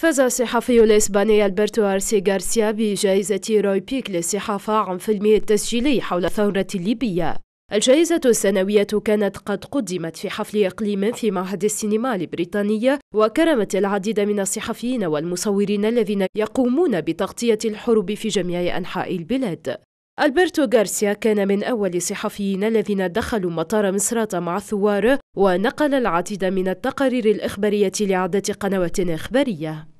فاز الصحفي الإسباني ألبرتو أرسي غارسيا بجائزة روي بيك للصحافة عن فيلمه التسجيلي حول الثورة الليبية الجائزة السنوية كانت قد قدمت في حفل إقليم في معهد السينما البريطانية وكرمت العديد من الصحفيين والمصورين الذين يقومون بتغطية الحروب في جميع أنحاء البلاد ألبرتو غارسيا كان من أول الصحفيين الذين دخلوا مطار مصرات مع الثوار ونقل العديد من التقارير الإخبارية لعدة قنوات إخبارية